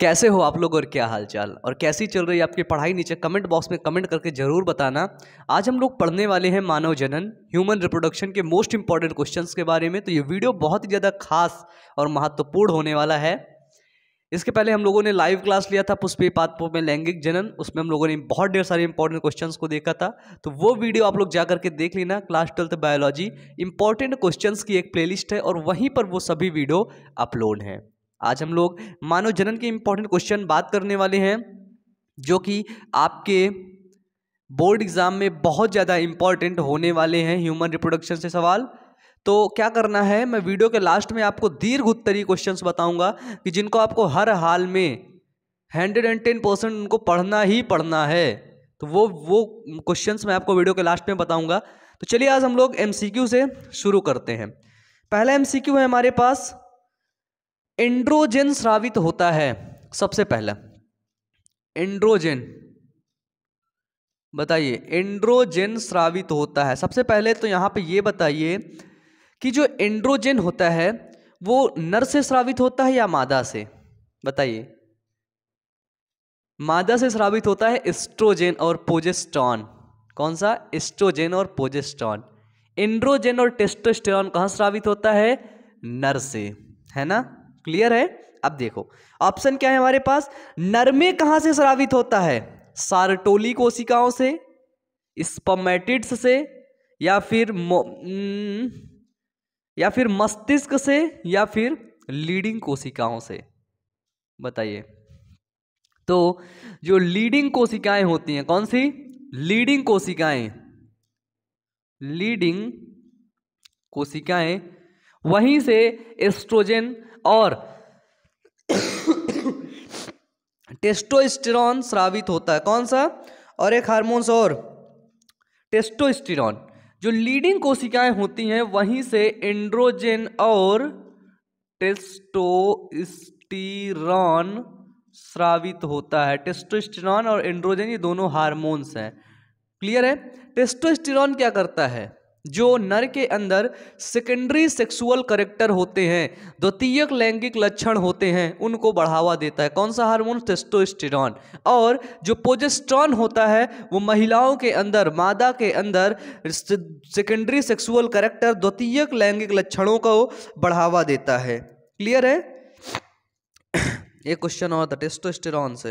कैसे हो आप लोग और क्या हालचाल और कैसी चल रही है आपकी पढ़ाई नीचे कमेंट बॉक्स में कमेंट करके ज़रूर बताना आज हम लोग पढ़ने वाले हैं मानव जनन ह्यूमन रिप्रोडक्शन के मोस्ट इंपॉर्टेंट क्वेश्चंस के बारे में तो ये वीडियो बहुत ही ज़्यादा खास और महत्वपूर्ण होने वाला है इसके पहले हम लोगों ने लाइव क्लास लिया था पुष्पी पात्र में लैंगिक जनन उसमें हम लोगों ने बहुत ढेर सारे इंपॉर्टेंट क्वेश्चंस को देखा था तो वो वीडियो आप लोग जा करके देख लेना class twelfth biology important questions की एक प्लेलिस्ट है और वहीं पर वो सभी वीडियो अपलोड हैं आज हम लोग मानव जनन के इम्पोर्टेंट क्वेश्चन बात करने वाले हैं जो कि आपके बोर्ड एग्ज़ाम में बहुत ज़्यादा इम्पॉर्टेंट होने वाले हैं ह्यूमन रिप्रोडक्शन से सवाल तो क्या करना है मैं वीडियो के लास्ट में आपको दीर्घ उत्तरी क्वेश्चन बताऊँगा कि जिनको आपको हर हाल में हंड्रेड एंड टेन परसेंट उनको पढ़ना ही पढ़ना है तो वो वो क्वेश्चंस मैं आपको वीडियो के लास्ट में बताऊंगा तो चलिए आज हम लोग एमसीक्यू से शुरू करते हैं पहला एमसीक्यू है हमारे पास एंड्रोजन स्रावित होता है सबसे पहला एंड्रोजन बताइए एंड्रोजन स्रावित होता है सबसे पहले तो यहां पे ये बताइए कि जो एंड्रोजन होता है वो नर से स्रावित होता है या मादा से बताइए मादा से स्रावित होता है एस्ट्रोजन और पोजेस्टॉन कौन सा एस्ट्रोजन और पोजेस्टॉन एंड्रोजन और टेस्टोस्टेरॉन कहाँ स्रावित होता है नर से है ना क्लियर है अब देखो ऑप्शन क्या है हमारे पास नरमे कहां से स्रावित होता है सार्टोली कोशिकाओं से स्पमेटिड्स से या फिर हम्म, या फिर मस्तिष्क से या फिर लीडिंग कोशिकाओं से बताइए तो जो लीडिंग कोशिकाएं होती हैं कौन सी लीडिंग कोशिकाएं लीडिंग कोशिकाएं वहीं से एस्ट्रोजन और टेस्टोस्टेरॉन स्रावित होता है कौन सा और एक हार्मोन्स और टेस्टोस्टेरॉन जो लीडिंग कोशिकाएं होती हैं वहीं से एंड्रोजन और टेस्टोस्टेरॉन स्रावित होता है टेस्टोस्टेरॉन और एंड्रोजन ये दोनों हार्मोन्स हैं क्लियर है टेस्टोस्टेरॉन क्या करता है जो नर के अंदर सेकेंडरी सेक्सुअल करेक्टर होते हैं द्वितीयक लैंगिक लक्षण होते हैं उनको बढ़ावा देता है कौन सा हार्मोन टेस्टोस्टेरॉन और जो पोजेस्ट्रॉन होता है वो महिलाओं के अंदर मादा के अंदर सेकेंडरी सेक्सुअल करेक्टर द्वितीयक लैंगिक लक्षणों को बढ़ावा देता है क्लियर है एक क्वेश्चन और था टेस्टोस्टेरॉन से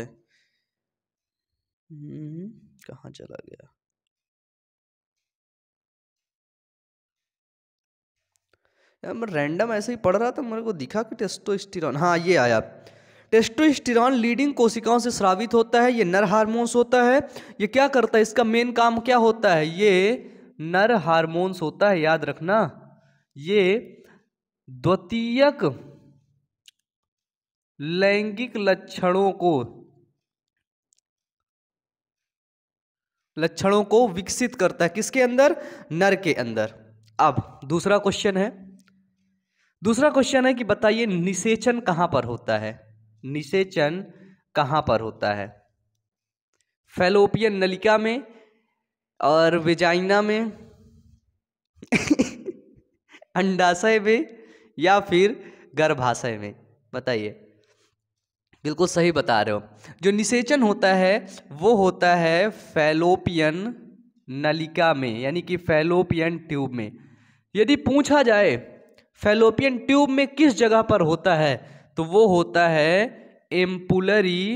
हम्म, कहाँ चला गया यार मैं रैंडम ऐसे ही पढ़ रहा था मेरे को दिखा कि टेस्टोस्टिरॉन हाँ ये आया टेस्टोस्टिरॉन लीडिंग कोशिकाओं से स्रावित होता है ये नर हार्मोन्स होता है ये क्या करता है इसका मेन काम क्या होता है ये नर हार्मोन्स होता है याद रखना ये द्वितीयक लैंगिक लक्षणों को लक्षणों को विकसित करता है किसके अंदर नर के अंदर अब दूसरा क्वेश्चन है दूसरा क्वेश्चन है कि बताइए निषेचन कहां पर होता है निषेचन कहां पर होता है फेलोपियन नलिका में और वेजाइना में अंडाशय में या फिर गर्भाशय में बताइए बिल्कुल सही बता रहे हो जो निषेचन होता है वो होता है फेलोपियन नलिका में यानी कि फेलोपियन ट्यूब में यदि पूछा जाए फेलोपियन ट्यूब में किस जगह पर होता है तो वो होता है एम्पुलरी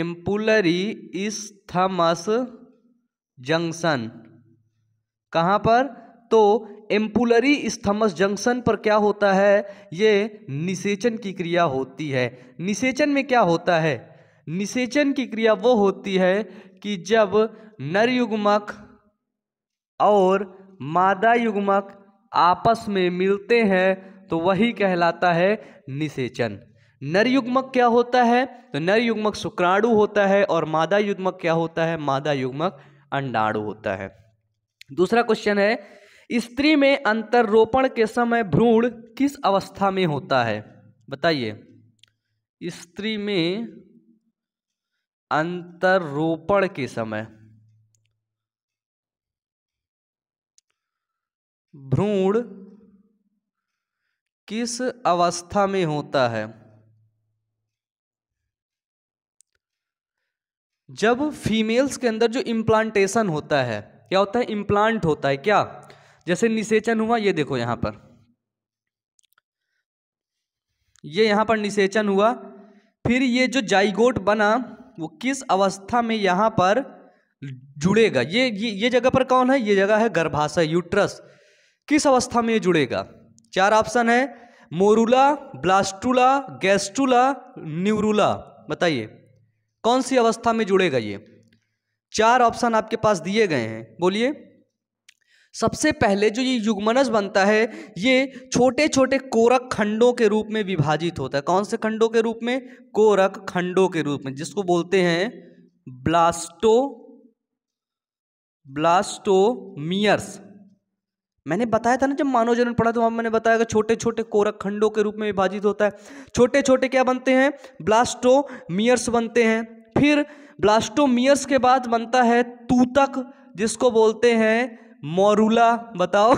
एम्पुलरी इस्थमस जंक्शन कहाँ पर तो एम्पुलरी स्थमस जंक्शन पर क्या होता है ये निषेचन की क्रिया होती है निषेचन में क्या होता है निषेचन की क्रिया वो होती है कि जब नर युग्मक और मादा युग्मक आपस में मिलते हैं तो वही कहलाता है निषेचन नर क्या होता है तो नर शुक्राणु होता है और मादा युग्मक क्या होता है मादा युग्मक अंडाणु होता है दूसरा क्वेश्चन है स्त्री में अंतरोपण के समय भ्रूण किस अवस्था में होता है बताइए स्त्री में अंतरोपण के समय भ्रूण किस अवस्था में होता है जब फीमेल्स के अंदर जो इम्प्लांटेशन होता है क्या होता है इम्प्लांट होता है क्या जैसे निषेचन हुआ ये देखो यहां पर ये यहां पर निषेचन हुआ फिर ये जो जाइगोट बना वो किस अवस्था में यहां पर जुड़ेगा ये ये, ये जगह पर कौन है ये जगह है गर्भाशय यूट्रस किस अवस्था में ये जुड़ेगा चार ऑप्शन है मोरूला ब्लास्टूला गैस्टूला न्यूरूला बताइए कौन सी अवस्था में जुड़ेगा ये चार ऑप्शन आपके पास दिए गए हैं बोलिए सबसे पहले जो ये युग्मनस बनता है ये छोटे छोटे कोरक खंडों के रूप में विभाजित होता है कौन से खंडों के रूप में कोरक खंडों के रूप में जिसको बोलते हैं ब्लास्टो ब्लास्टोमियर्स मैंने बताया था ना जब मानव जनन पढ़ा तो वहां मैंने बताया कि छोटे छोटे कोरक खंडों के रूप में विभाजित होता है छोटे छोटे क्या बनते हैं ब्लास्टोमियर्स बनते हैं फिर ब्लास्टोमियर्स के बाद बनता है तूतक जिसको बोलते हैं मोरूला बताओ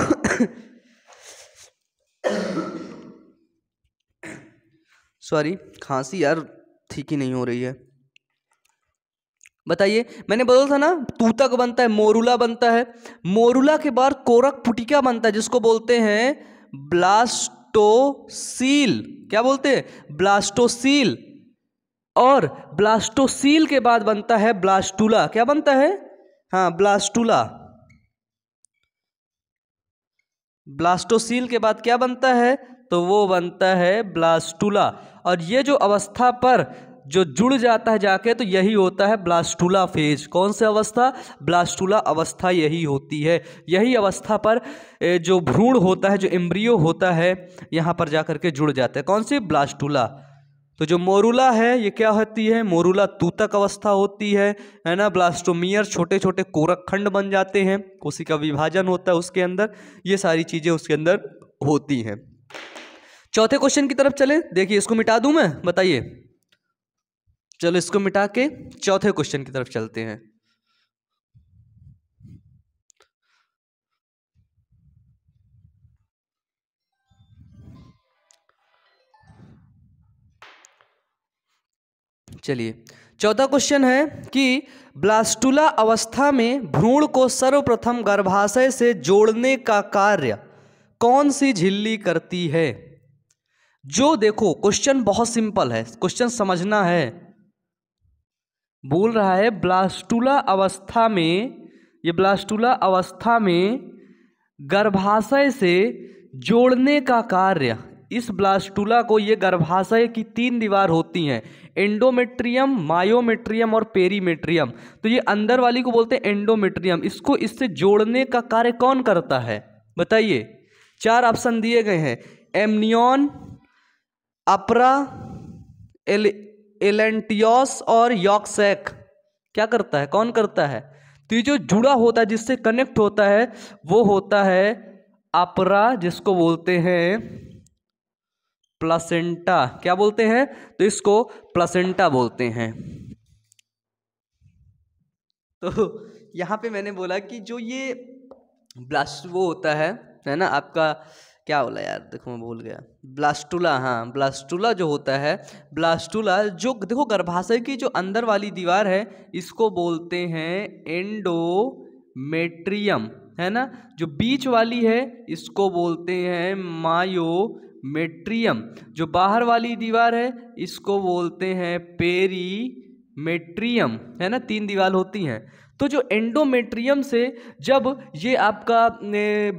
सॉरी खांसी यार ठीक ही नहीं हो रही है बताइए मैंने बोला था ना तूतक बनता है मोरूला बनता है मोरूला के बाद कोरक पुटिका बनता है जिसको बोलते हैं ब्लास्टोसील क्या बोलते हैं ब्लास्टोसील और ब्लास्टोसील के बाद बनता है ब्लास्टूला क्या बनता है हाँ ब्लास्टूला ब्लास्टोसील के बाद क्या बनता है तो वो बनता है ब्लास्टूला और ये जो अवस्था पर जो जुड़ जाता है जाके तो यही होता है ब्लास्टूला फेज कौन सी अवस्था ब्लास्टूला अवस्था यही होती है यही अवस्था पर जो भ्रूण होता है जो एम्ब्रियो होता है यहाँ पर जा करके जुड़ जाता है कौन सी ब्लास्टूला तो जो मोरूला है ये क्या होती है मोरूला तूतक अवस्था होती है है ना ब्लास्टोमियर छोटे छोटे कोरक खंड बन जाते हैं उसी का विभाजन होता है उसके अंदर ये सारी चीज़ें उसके अंदर होती हैं चौथे क्वेश्चन की तरफ चले देखिए इसको मिटा दूं मैं बताइए चलो इसको मिटा के चौथे क्वेश्चन की तरफ चलते हैं चलिए चौथा क्वेश्चन है कि ब्लास्टुला अवस्था में भ्रूण को सर्वप्रथम गर्भाशय से जोड़ने का कार्य कौन सी झिल्ली करती है जो देखो क्वेश्चन बहुत सिंपल है क्वेश्चन समझना है बोल रहा है ब्लास्टूला अवस्था में ये ब्लास्टूला अवस्था में गर्भाशय से जोड़ने का कार्य इस ब्लास्टूला को ये गर्भाशय की तीन दीवार होती हैं एंडोमेट्रियम मायोमेट्रियम और पेरीमेट्रियम तो ये अंदर वाली को बोलते हैं एंडोमेट्रियम इसको इससे जोड़ने का कार्य कौन करता है बताइए चार ऑप्शन दिए गए हैं एमनियन अपरा एल एलेंटियोस और यॉक्सैक क्या करता है कौन करता है तो ये जो जुड़ा होता है जिससे कनेक्ट होता है वो होता है अपरा जिसको बोलते हैं प्लासेंटा क्या बोलते हैं तो इसको प्लासेंटा बोलते हैं तो यहां पे मैंने बोला कि जो ये ब्लास्ट वो होता है है ना आपका क्या बोला यार देखो मैं भूल गया ब्लास्टूला हाँ ब्लास्टूला जो होता है ब्लास्टूला जो देखो गर्भाशय की जो अंदर वाली दीवार है इसको बोलते हैं एंडोमेट्रियम है ना जो बीच वाली है इसको बोलते हैं मायोमेट्रियम जो बाहर वाली दीवार है इसको बोलते हैं पेरी मेट्रियम है ना तीन दीवार होती हैं तो जो एंडोमेट्रियम से जब ये आपका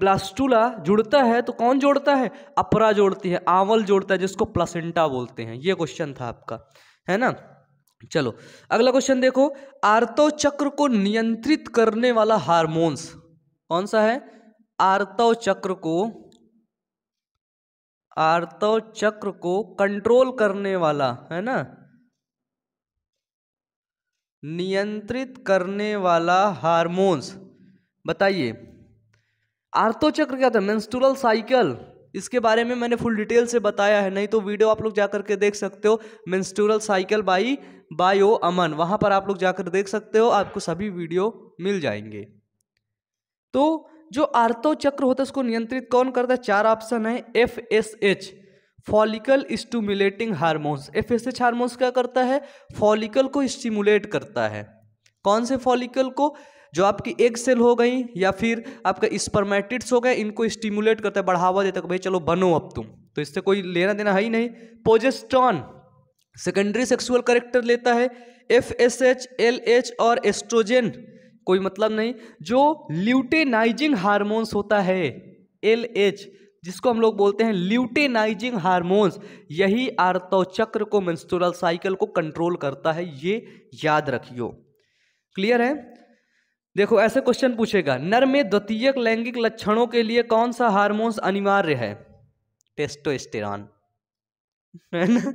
ब्लास्टूला जुड़ता है तो कौन जोड़ता है अपरा जोड़ती है आंवल जोड़ता है जिसको प्लासेंटा बोलते हैं ये क्वेश्चन था आपका है ना चलो अगला क्वेश्चन देखो आर्तव चक्र को नियंत्रित करने वाला हार्मोन्स कौन सा है आर्तव चक्र को आर्तव चक्र को कंट्रोल करने वाला है ना नियंत्रित करने वाला हार्मोन्स बताइए आर्तो चक्र क्या था मेंस्ट्रुअल साइकिल इसके बारे में मैंने फुल डिटेल से बताया है नहीं तो वीडियो आप लोग जाकर के देख सकते हो menstrual cycle by bio Aman वहाँ पर आप लोग जाकर देख सकते हो आपको सभी वीडियो मिल जाएंगे तो जो आर्तो चक्र होता है उसको नियंत्रित कौन करता है चार ऑप्शन है F S H follicle stimulating hormones F S H hormones क्या करता है फॉलिकल को स्टिमुलेट करता है कौन से फॉलिकल को जो आपकी एग सेल हो गई या फिर आपका स्पर्मेटिट्स हो गए इनको स्टिमुलेट करता है बढ़ावा देता है भाई चलो बनो अब तुम तो इससे कोई लेना देना है ही नहीं पोजेस्ट्रॉन सेकेंडरी सेक्सुअल करेक्टर लेता है F S H L H और एस्ट्रोजेन कोई मतलब नहीं जो ल्यूटेनाइजिंग हारमोन्स होता है एल एच जिसको हम लोग बोलते हैं ल्यूटेनाइजिंग हार्मोन्स यही आर्तौचक्र को मेंस्ट्रुअल साइकिल को कंट्रोल करता है ये याद रखियो क्लियर है देखो ऐसे क्वेश्चन पूछेगा नर में द्वितीयक लैंगिक लक्षणों के लिए कौन सा हार्मोन्स अनिवार्य है टेस्टोस्टेरॉन है ना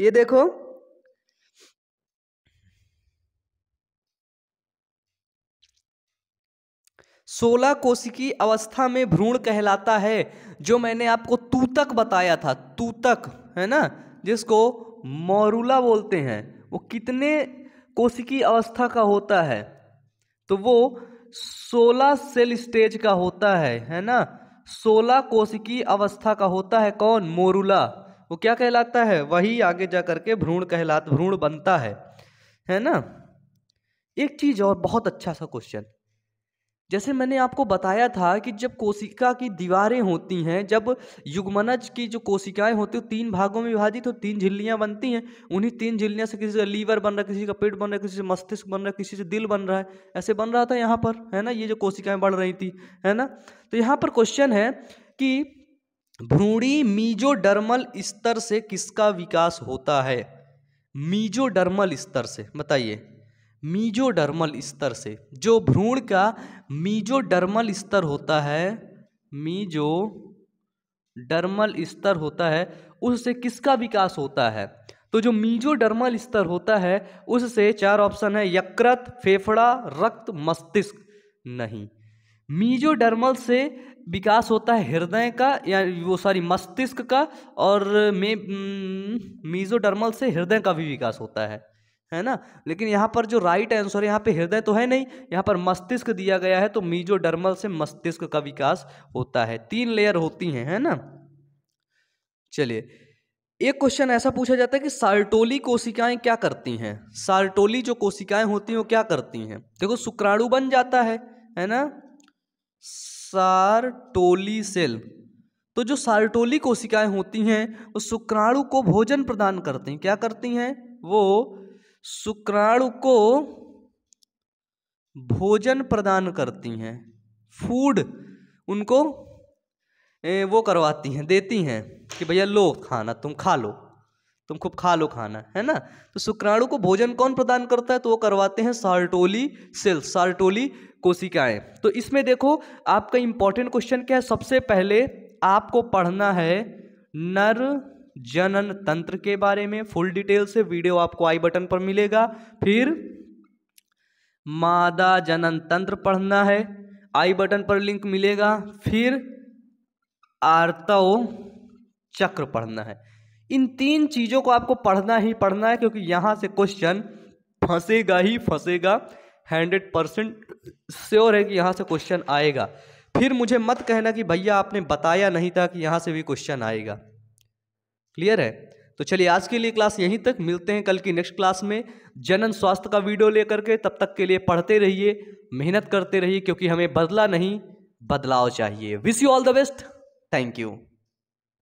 ये देखो सोलह कोशिकी अवस्था में भ्रूण कहलाता है जो मैंने आपको तूतक बताया था तूतक है ना जिसको मोरूला बोलते हैं वो कितने कोशिकी अवस्था का होता है तो वो सोलह सेल स्टेज का होता है है ना सोलह कोशिकी अवस्था का होता है कौन मोरूला वो क्या कहलाता है वही आगे जा करके भ्रूण कहलाता भ्रूण बनता है है ना एक चीज और बहुत अच्छा सा क्वेश्चन जैसे मैंने आपको बताया था कि जब कोशिका की दीवारें होती हैं जब युगमनज की जो कोशिकाएं होती हैं तीन भागों में विभाजित तो तीन झिल्लियां बनती हैं उन्हीं तीन झिल्लियां से किसी का लीवर बन रहा है किसी का पेट बन रहा है किसी से मस्तिष्क बन रहा है किसी से दिल बन रहा है ऐसे बन रहा था यहाँ पर है ना ये जो कोशिकाएं बढ़ रही थी है ना तो यहाँ पर क्वेश्चन है कि भ्रूणी मीजोडर्मल स्तर से किसका विकास होता है मीजोडर्मल स्तर से बताइए मीजोडर्मल स्तर से जो भ्रूण का मीजोडर्मल स्तर होता है मीजो डर्मल स्तर होता है उससे किसका विकास होता है तो जो मीजोडर्मल स्तर होता है उससे चार ऑप्शन है यकृत फेफड़ा रक्त मस्तिष्क नहीं मीजोडर्मल से विकास होता है हृदय का या वो सॉरी मस्तिष्क का और मे हम्म, मीजोडर्मल से हृदय का भी विकास होता है है ना लेकिन यहाँ पर जो राइट आंसर यहाँ पे हृदय तो है नहीं यहाँ पर मस्तिष्क दिया गया है तो मीजोडर्मल से मस्तिष्क का विकास होता है तीन लेयर होती हैं है ना चलिए एक क्वेश्चन ऐसा पूछा जाता है कि सार्टोली कोशिकाएं क्या करती हैं सार्टोली जो कोशिकाएं होती हैं वो क्या करती हैं देखो शुक्राणु बन जाता है है ना सार्टोली सेल तो जो सार्टोली कोशिकाएं होती हैं वो शुक्राणु को भोजन प्रदान करती हैं क्या करती हैं वो शुक्राणु को भोजन प्रदान करती हैं फूड उनको ए, वो करवाती हैं देती हैं कि भैया लो खाना तुम खा लो तुम खूब खा लो खाना है ना तो शुक्राणु को भोजन कौन प्रदान करता है तो वो करवाते हैं सार्टोली सेल्स सार्टोली कोशिकाएं तो इसमें देखो आपका इंपॉर्टेंट क्वेश्चन क्या है सबसे पहले आपको पढ़ना है नर जनन तंत्र के बारे में फुल डिटेल से वीडियो आपको आई बटन पर मिलेगा फिर मादा जनन तंत्र पढ़ना है आई बटन पर लिंक मिलेगा फिर आर्तव चक्र पढ़ना है इन तीन चीज़ों को आपको पढ़ना ही पढ़ना है क्योंकि यहाँ से क्वेश्चन फंसेगा ही फंसेगा हंड्रेड परसेंट श्योर है कि यहाँ से क्वेश्चन आएगा फिर मुझे मत कहना कि भैया आपने बताया नहीं था कि यहाँ से भी क्वेश्चन आएगा क्लियर है तो चलिए आज के लिए क्लास यहीं तक मिलते हैं कल की नेक्स्ट क्लास में जनन स्वास्थ्य का वीडियो लेकर के तब तक के लिए पढ़ते रहिए मेहनत करते रहिए क्योंकि हमें बदला नहीं बदलाव चाहिए wish you all the best thank you